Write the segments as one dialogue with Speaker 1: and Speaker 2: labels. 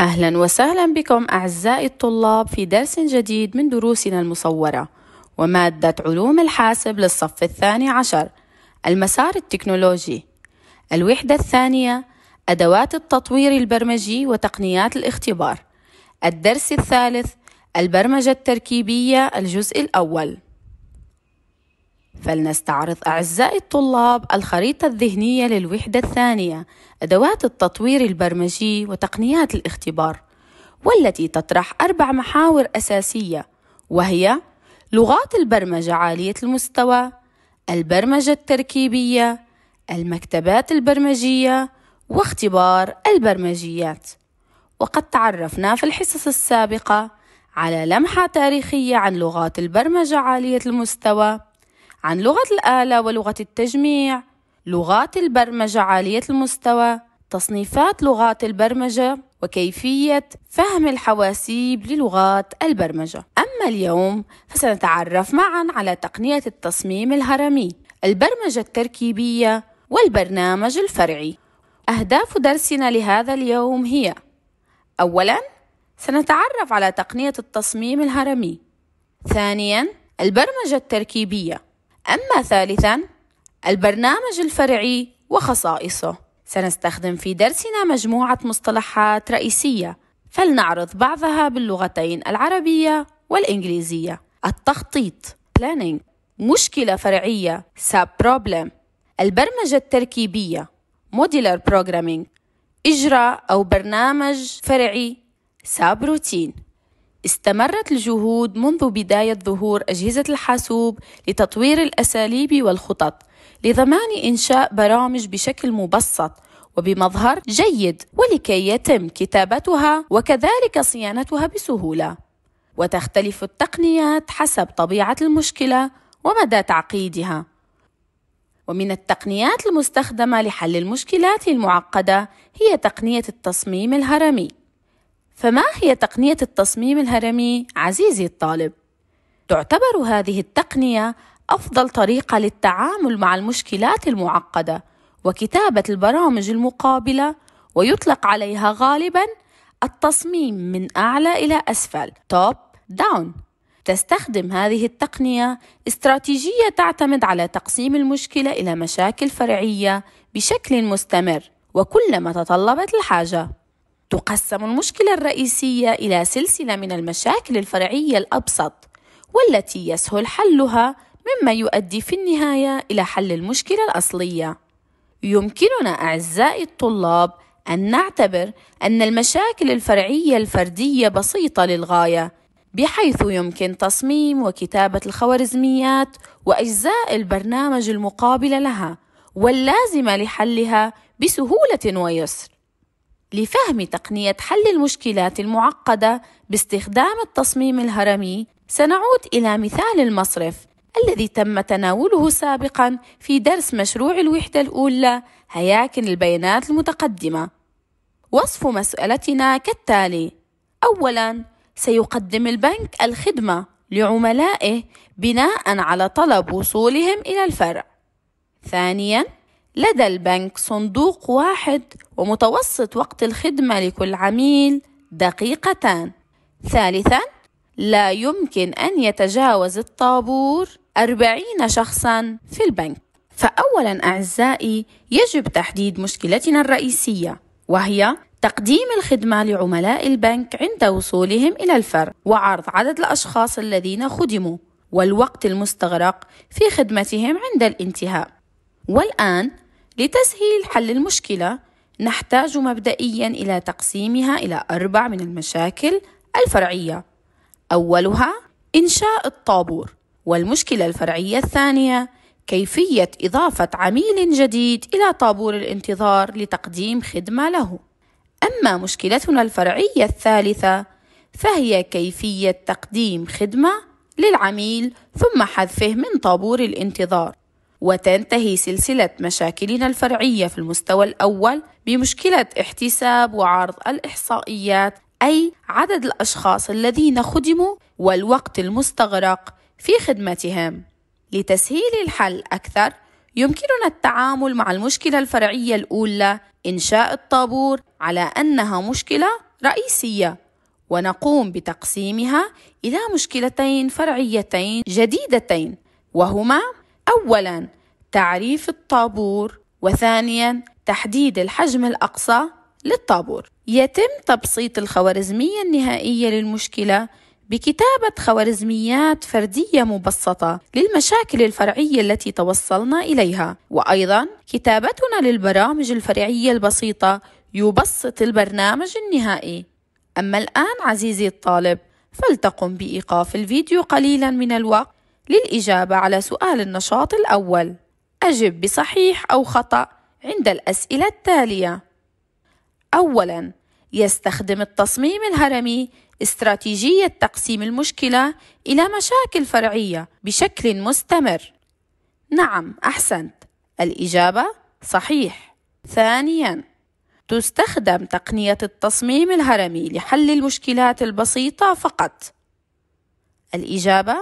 Speaker 1: أهلا وسهلا بكم أعزائي الطلاب في درس جديد من دروسنا المصورة ومادة علوم الحاسب للصف الثاني عشر المسار التكنولوجي الوحدة الثانية أدوات التطوير البرمجي وتقنيات الاختبار الدرس الثالث البرمجة التركيبية الجزء الأول فلنستعرض أعزائي الطلاب الخريطة الذهنية للوحدة الثانية أدوات التطوير البرمجي وتقنيات الاختبار والتي تطرح أربع محاور أساسية وهي لغات البرمجة عالية المستوى البرمجة التركيبية المكتبات البرمجية واختبار البرمجيات وقد تعرفنا في الحصص السابقة على لمحة تاريخية عن لغات البرمجة عالية المستوى عن لغة الآلة ولغة التجميع لغات البرمجة عالية المستوى تصنيفات لغات البرمجة وكيفية فهم الحواسيب للغات البرمجة أما اليوم فسنتعرف معا على تقنية التصميم الهرمي البرمجة التركيبية والبرنامج الفرعي أهداف درسنا لهذا اليوم هي أولا سنتعرف على تقنية التصميم الهرمي ثانيا البرمجة التركيبية أما ثالثا البرنامج الفرعي وخصائصه سنستخدم في درسنا مجموعة مصطلحات رئيسية فلنعرض بعضها باللغتين العربية والإنجليزية التخطيط planning مشكلة فرعية sub problem البرمجة التركيبية modular programming إجراء أو برنامج فرعي sub routine استمرت الجهود منذ بداية ظهور أجهزة الحاسوب لتطوير الأساليب والخطط لضمان إنشاء برامج بشكل مبسط وبمظهر جيد ولكي يتم كتابتها وكذلك صيانتها بسهولة وتختلف التقنيات حسب طبيعة المشكلة ومدى تعقيدها ومن التقنيات المستخدمة لحل المشكلات المعقدة هي تقنية التصميم الهرمي فما هي تقنية التصميم الهرمي عزيزي الطالب؟ تعتبر هذه التقنية أفضل طريقة للتعامل مع المشكلات المعقدة وكتابة البرامج المقابلة ويطلق عليها غالبا التصميم من أعلى إلى أسفل توب داون تستخدم هذه التقنية استراتيجية تعتمد على تقسيم المشكلة إلى مشاكل فرعية بشكل مستمر وكلما تطلبت الحاجة تقسم المشكلة الرئيسية إلى سلسلة من المشاكل الفرعية الأبسط والتي يسهل حلها مما يؤدي في النهاية إلى حل المشكلة الأصلية. يمكننا أعزائي الطلاب أن نعتبر أن المشاكل الفرعية الفردية بسيطة للغاية، بحيث يمكن تصميم وكتابة الخوارزميات وأجزاء البرنامج المقابلة لها واللازمة لحلها بسهولة ويسر. لفهم تقنية حل المشكلات المعقدة باستخدام التصميم الهرمي سنعود إلى مثال المصرف الذي تم تناوله سابقا في درس مشروع الوحدة الأولى هياكل البيانات المتقدمة وصف مسألتنا كالتالي أولا سيقدم البنك الخدمة لعملائه بناء على طلب وصولهم إلى الفرع ثانيا لدى البنك صندوق واحد ومتوسط وقت الخدمة لكل عميل دقيقتان. ثالثاً، لا يمكن أن يتجاوز الطابور أربعين شخصاً في البنك. فأولاً أعزائي يجب تحديد مشكلتنا الرئيسية وهي تقديم الخدمة لعملاء البنك عند وصولهم إلى الفرع وعرض عدد الأشخاص الذين خدموا والوقت المستغرق في خدمتهم عند الانتهاء. والآن لتسهيل حل المشكلة نحتاج مبدئيا إلى تقسيمها إلى أربع من المشاكل الفرعية أولها إنشاء الطابور والمشكلة الفرعية الثانية كيفية إضافة عميل جديد إلى طابور الانتظار لتقديم خدمة له. أما مشكلتنا الفرعية الثالثة فهي كيفية تقديم خدمة للعميل ثم حذفه من طابور الانتظار. وتنتهي سلسلة مشاكلنا الفرعية في المستوى الأول بمشكلة احتساب وعرض الإحصائيات أي عدد الأشخاص الذين خدموا والوقت المستغرق في خدمتهم. لتسهيل الحل أكثر، يمكننا التعامل مع المشكلة الفرعية الأولى إنشاء الطابور على أنها مشكلة رئيسية، ونقوم بتقسيمها إلى مشكلتين فرعيتين جديدتين، وهما أولاً تعريف الطابور وثانياً تحديد الحجم الأقصى للطابور يتم تبسيط الخوارزمية النهائية للمشكلة بكتابة خوارزميات فردية مبسطة للمشاكل الفرعية التي توصلنا إليها وأيضا كتابتنا للبرامج الفرعية البسيطة يبسط البرنامج النهائي أما الآن عزيزي الطالب فلتقم بإيقاف الفيديو قليلا من الوقت للإجابة على سؤال النشاط الأول أجب بصحيح أو خطأ عند الأسئلة التالية أولاً يستخدم التصميم الهرمي استراتيجية تقسيم المشكلة إلى مشاكل فرعية بشكل مستمر. نعم، أحسنت. الإجابة صحيح. ثانياً، تستخدم تقنية التصميم الهرمي لحل المشكلات البسيطة فقط. الإجابة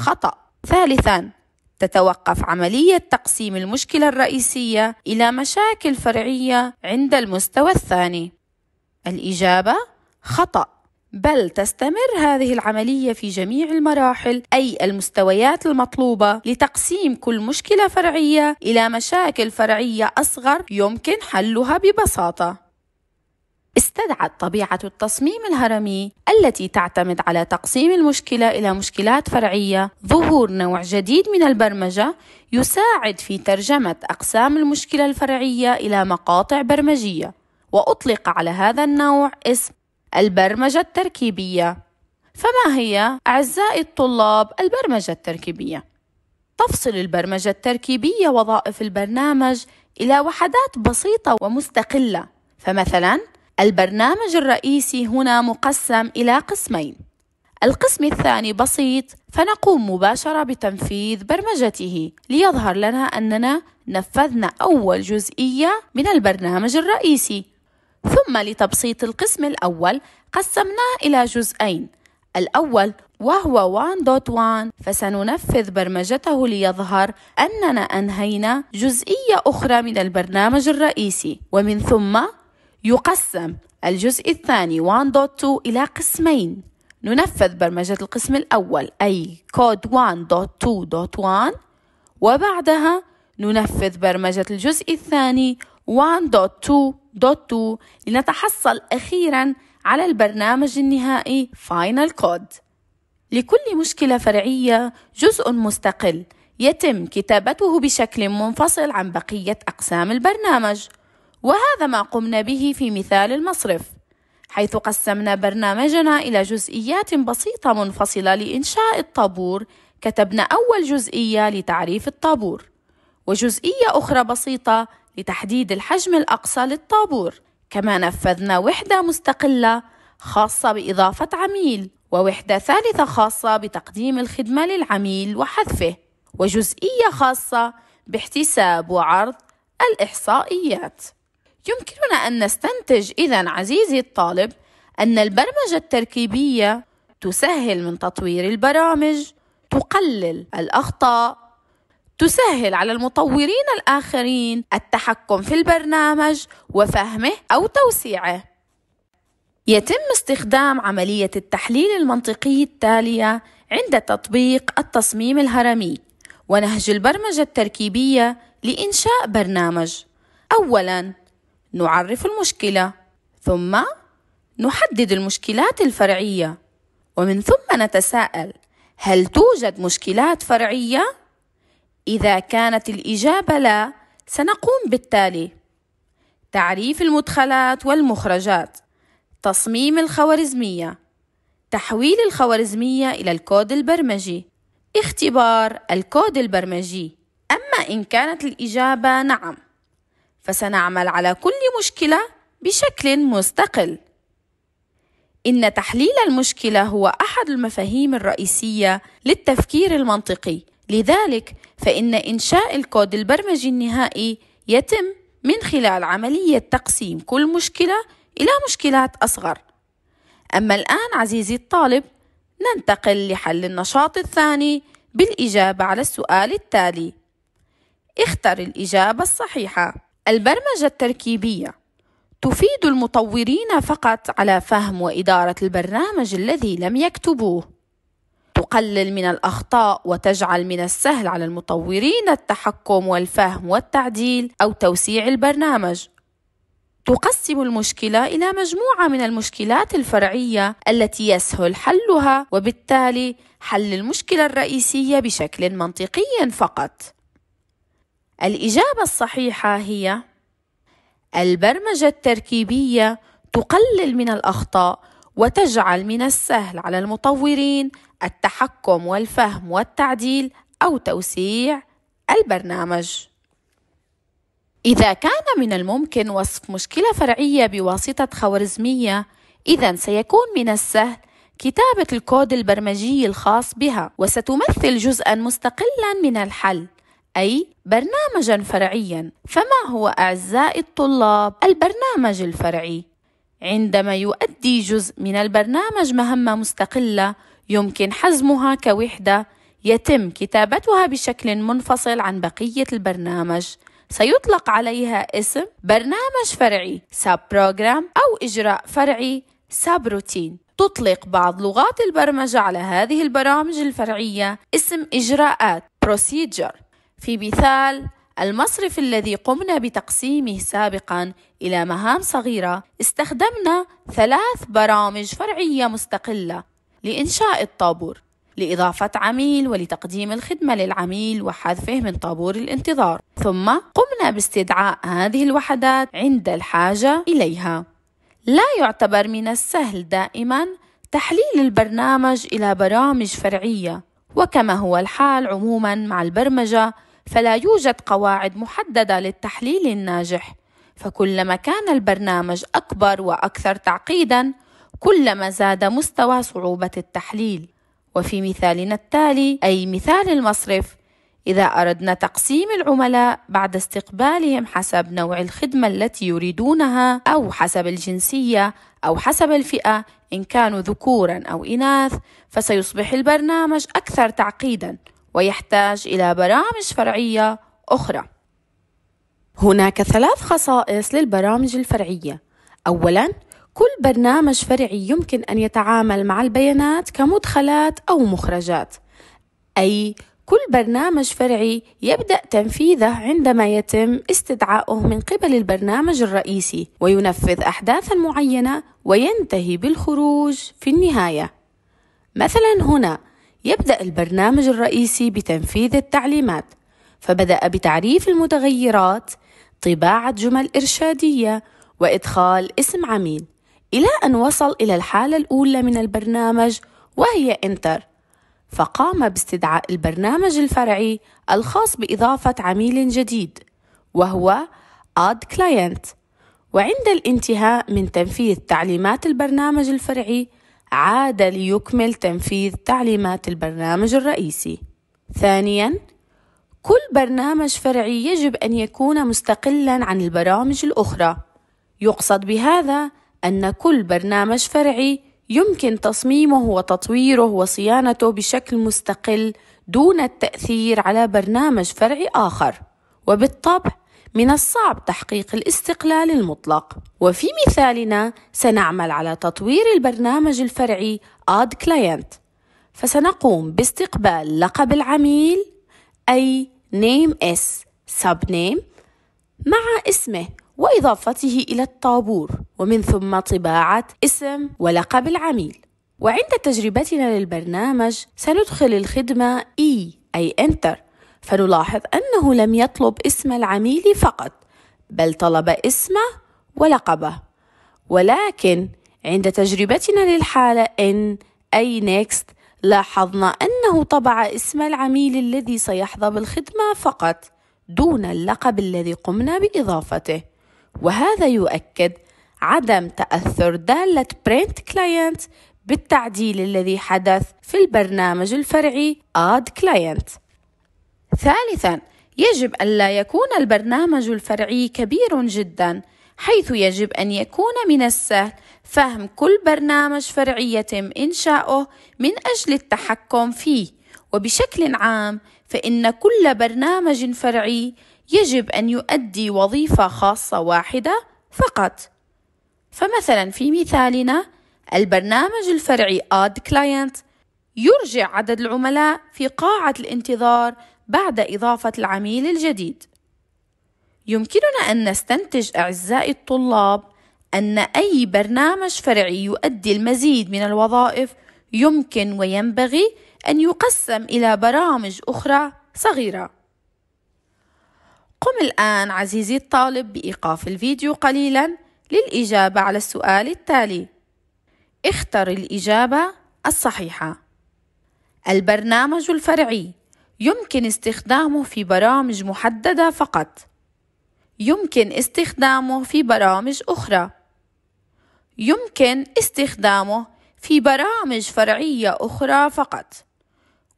Speaker 1: خطأ ثالثا تتوقف عملية تقسيم المشكلة الرئيسية إلى مشاكل فرعية عند المستوى الثاني. الإجابة خطأ، بل تستمر هذه العملية في جميع المراحل أي المستويات المطلوبة لتقسيم كل مشكلة فرعية إلى مشاكل فرعية أصغر يمكن حلها ببساطة. استدعت طبيعة التصميم الهرمي التي تعتمد على تقسيم المشكلة إلى مشكلات فرعية ظهور نوع جديد من البرمجة يساعد في ترجمة أقسام المشكلة الفرعية إلى مقاطع برمجية وأطلق على هذا النوع اسم البرمجة التركيبية فما هي أعزائي الطلاب البرمجة التركيبية؟ تفصل البرمجة التركيبية وظائف البرنامج إلى وحدات بسيطة ومستقلة فمثلاً البرنامج الرئيسي هنا مقسم إلى قسمين القسم الثاني بسيط فنقوم مباشرة بتنفيذ برمجته ليظهر لنا أننا نفذنا أول جزئية من البرنامج الرئيسي ثم لتبسيط القسم الأول قسمناه إلى جزئين الأول وهو 1.1 فسننفذ برمجته ليظهر أننا أنهينا جزئية أخرى من البرنامج الرئيسي ومن ثم يقسم الجزء الثاني 1.2 إلى قسمين ننفذ برمجة القسم الأول أي كود 1.2.1 وبعدها ننفذ برمجة الجزء الثاني 1.2.2 لنتحصل أخيرا على البرنامج النهائي Final Code لكل مشكلة فرعية جزء مستقل يتم كتابته بشكل منفصل عن بقية أقسام البرنامج وهذا ما قمنا به في مثال المصرف حيث قسمنا برنامجنا إلى جزئيات بسيطة منفصلة لإنشاء الطابور كتبنا أول جزئية لتعريف الطابور وجزئية أخرى بسيطة لتحديد الحجم الأقصى للطابور كما نفذنا وحدة مستقلة خاصة بإضافة عميل ووحدة ثالثة خاصة بتقديم الخدمة للعميل وحذفه وجزئية خاصة باحتساب وعرض الإحصائيات يمكننا أن نستنتج إذا عزيزي الطالب أن البرمجة التركيبية تسهل من تطوير البرامج، تقلل الأخطاء، تسهل على المطورين الآخرين التحكم في البرنامج وفهمه أو توسيعه. يتم استخدام عملية التحليل المنطقي التالية عند تطبيق التصميم الهرمي ونهج البرمجة التركيبية لإنشاء برنامج. أولاً نعرف المشكلة ثم نحدد المشكلات الفرعية ومن ثم نتساءل هل توجد مشكلات فرعية؟ إذا كانت الإجابة لا سنقوم بالتالي تعريف المدخلات والمخرجات تصميم الخوارزمية تحويل الخوارزمية إلى الكود البرمجي اختبار الكود البرمجي أما إن كانت الإجابة نعم فسنعمل على كل مشكلة بشكل مستقل. إن تحليل المشكلة هو أحد المفاهيم الرئيسية للتفكير المنطقي، لذلك فإن إنشاء الكود البرمجي النهائي يتم من خلال عملية تقسيم كل مشكلة إلى مشكلات أصغر. أما الآن عزيزي الطالب، ننتقل لحل النشاط الثاني بالإجابة على السؤال التالي: اختر الإجابة الصحيحة. البرمجة التركيبية تفيد المطورين فقط على فهم وإدارة البرنامج الذي لم يكتبوه تقلل من الأخطاء وتجعل من السهل على المطورين التحكم والفهم والتعديل أو توسيع البرنامج تقسم المشكلة إلى مجموعة من المشكلات الفرعية التي يسهل حلها وبالتالي حل المشكلة الرئيسية بشكل منطقي فقط الإجابة الصحيحة هي البرمجة التركيبية تقلل من الأخطاء وتجعل من السهل على المطورين التحكم والفهم والتعديل أو توسيع البرنامج. إذا كان من الممكن وصف مشكلة فرعية بواسطة خوارزمية، إذا سيكون من السهل كتابة الكود البرمجي الخاص بها، وستمثل جزءًا مستقلًا من الحل، أي برنامجا فرعيا فما هو أعزائي الطلاب البرنامج الفرعي؟ عندما يؤدي جزء من البرنامج مهمة مستقلة يمكن حزمها كوحدة يتم كتابتها بشكل منفصل عن بقية البرنامج سيطلق عليها اسم برنامج فرعي ساب بروجرام أو إجراء فرعي ساب روتين تطلق بعض لغات البرمجة على هذه البرامج الفرعية اسم إجراءات procedure في مثال المصرف الذي قمنا بتقسيمه سابقا إلى مهام صغيرة استخدمنا ثلاث برامج فرعية مستقلة لإنشاء الطابور لإضافة عميل ولتقديم الخدمة للعميل وحذفه من طابور الانتظار ثم قمنا باستدعاء هذه الوحدات عند الحاجة إليها لا يعتبر من السهل دائما تحليل البرنامج إلى برامج فرعية وكما هو الحال عموما مع البرمجة فلا يوجد قواعد محددة للتحليل الناجح فكلما كان البرنامج أكبر وأكثر تعقيدًا كلما زاد مستوى صعوبة التحليل وفي مثالنا التالي أي مثال المصرف إذا أردنا تقسيم العملاء بعد استقبالهم حسب نوع الخدمة التي يريدونها أو حسب الجنسية أو حسب الفئة إن كانوا ذكورا أو إناث فسيصبح البرنامج أكثر تعقيدا ويحتاج إلى برامج فرعية أخرى. هناك ثلاث خصائص للبرامج الفرعية. أولاً، كل برنامج فرعي يمكن أن يتعامل مع البيانات كمدخلات أو مخرجات، أي كل برنامج فرعي يبدأ تنفيذه عندما يتم استدعائه من قبل البرنامج الرئيسي وينفذ أحداثا معينة وينتهي بالخروج في النهاية. مثلا هنا يبدأ البرنامج الرئيسي بتنفيذ التعليمات فبدأ بتعريف المتغيرات طباعة جمل إرشادية وإدخال اسم عميل إلى أن وصل إلى الحالة الأولى من البرنامج وهي إنتر فقام باستدعاء البرنامج الفرعي الخاص بإضافة عميل جديد وهو Add Client وعند الانتهاء من تنفيذ تعليمات البرنامج الفرعي عاد ليكمل تنفيذ تعليمات البرنامج الرئيسي ثانياً كل برنامج فرعي يجب أن يكون مستقلاً عن البرامج الأخرى يقصد بهذا أن كل برنامج فرعي يمكن تصميمه وتطويره وصيانته بشكل مستقل دون التأثير على برنامج فرعي آخر وبالطبع من الصعب تحقيق الاستقلال المطلق وفي مثالنا سنعمل على تطوير البرنامج الفرعي اد Client فسنقوم باستقبال لقب العميل أي Name S Subname مع اسمه وإضافته إلى الطابور ومن ثم طباعة اسم ولقب العميل وعند تجربتنا للبرنامج سندخل الخدمة E أي Enter فنلاحظ أنه لم يطلب اسم العميل فقط بل طلب اسمه ولقبه ولكن عند تجربتنا للحالة إن أي نيكست لاحظنا أنه طبع اسم العميل الذي سيحظى بالخدمة فقط دون اللقب الذي قمنا بإضافته وهذا يؤكد عدم تأثر دالة Print كلاينت بالتعديل الذي حدث في البرنامج الفرعي Add Client ثالثا يجب ألا يكون البرنامج الفرعي كبير جدا حيث يجب أن يكون من السهل فهم كل برنامج فرعي يتم إنشاؤه من أجل التحكم فيه وبشكل عام فإن كل برنامج فرعي يجب أن يؤدي وظيفة خاصة واحدة فقط فمثلا في مثالنا البرنامج الفرعي Add Client يرجع عدد العملاء في قاعة الانتظار بعد إضافة العميل الجديد. يمكننا أن نستنتج أعزائي الطلاب أن أي برنامج فرعي يؤدي المزيد من الوظائف يمكن وينبغي أن يقسم إلى برامج أخرى صغيرة. قم الآن عزيزي الطالب بإيقاف الفيديو قليلا للإجابة على السؤال التالي. اختر الإجابة الصحيحة. البرنامج الفرعي يمكن استخدامه في برامج محددة فقط يمكن استخدامه في برامج أخرى يمكن استخدامه في برامج فرعية أخرى فقط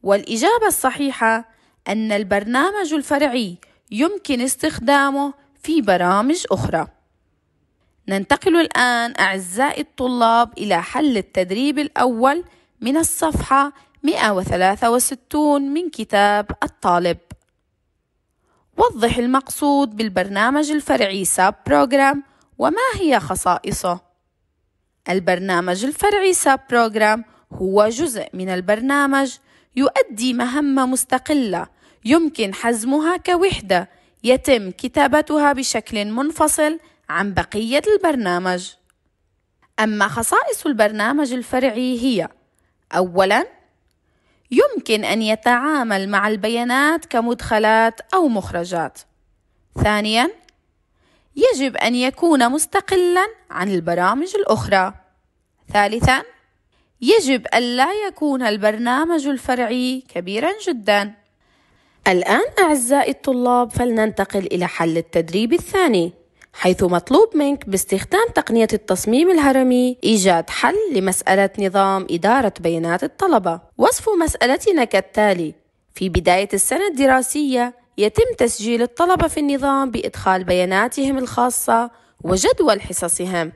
Speaker 1: والإجابة الصحيحة أن البرنامج الفرعي يمكن استخدامه في برامج أخرى ننتقل الآن أعزائي الطلاب إلى حل التدريب الأول من الصفحة 163 من كتاب الطالب وضح المقصود بالبرنامج الفرعي ساب بروجرام وما هي خصائصه البرنامج الفرعي ساب بروجرام هو جزء من البرنامج يؤدي مهمة مستقلة يمكن حزمها كوحدة يتم كتابتها بشكل منفصل عن بقية البرنامج. أما خصائص البرنامج الفرعي هي: أولاً يمكن أن يتعامل مع البيانات كمدخلات أو مخرجات. ثانياً، يجب أن يكون مستقلاً عن البرامج الأخرى. ثالثاً، يجب ألا يكون البرنامج الفرعي كبيراً جداً. الآن أعزائي الطلاب فلننتقل إلى حل التدريب الثاني. حيث مطلوب منك باستخدام تقنية التصميم الهرمي إيجاد حل لمسألة نظام إدارة بيانات الطلبة. وصف مسألتنا كالتالي: في بداية السنة الدراسية، يتم تسجيل الطلبة في النظام بإدخال بياناتهم الخاصة وجدول حصصهم.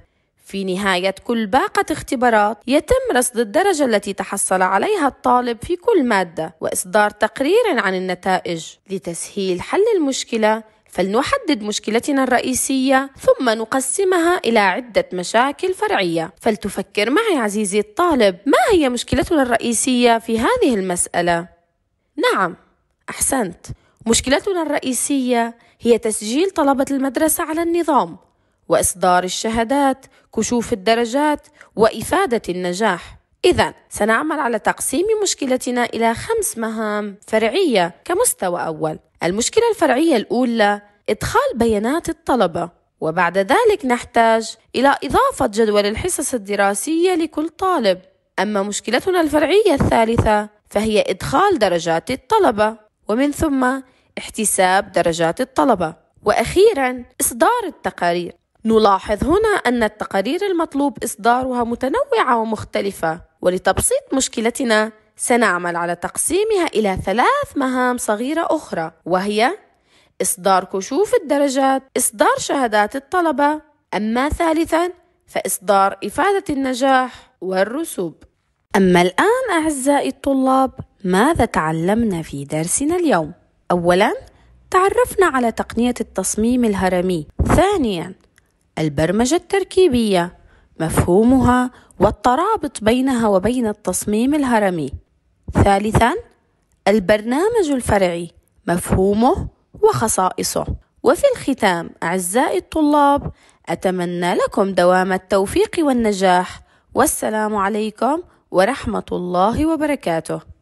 Speaker 1: في نهاية كل باقة اختبارات يتم رصد الدرجة التي تحصل عليها الطالب في كل مادة وإصدار تقرير عن النتائج لتسهيل حل المشكلة فلنحدد مشكلتنا الرئيسية ثم نقسمها إلى عدة مشاكل فرعية فلتفكر معي عزيزي الطالب ما هي مشكلتنا الرئيسية في هذه المسألة؟ نعم أحسنت مشكلتنا الرئيسية هي تسجيل طلبة المدرسة على النظام وإصدار الشهادات كشوف الدرجات وإفادة النجاح إذا سنعمل على تقسيم مشكلتنا إلى خمس مهام فرعية كمستوى أول. المشكلة الفرعية الأولى إدخال بيانات الطلبة، وبعد ذلك نحتاج إلى إضافة جدول الحصص الدراسية لكل طالب. أما مشكلتنا الفرعية الثالثة فهي إدخال درجات الطلبة، ومن ثم احتساب درجات الطلبة. وأخيرا إصدار التقارير نلاحظ هنا أن التقارير المطلوب إصدارها متنوعة ومختلفة ولتبسيط مشكلتنا سنعمل على تقسيمها إلى ثلاث مهام صغيرة أخرى وهي إصدار كشوف الدرجات إصدار شهادات الطلبة أما ثالثا فإصدار إفادة النجاح والرسوب أما الآن أعزائي الطلاب ماذا تعلمنا في درسنا اليوم؟ أولاً تعرفنا على تقنية التصميم الهرمي ثانياً البرمجة التركيبية مفهومها والترابط بينها وبين التصميم الهرمي ثالثا البرنامج الفرعي مفهومه وخصائصه وفي الختام أعزائي الطلاب أتمنى لكم دوام التوفيق والنجاح والسلام عليكم ورحمة الله وبركاته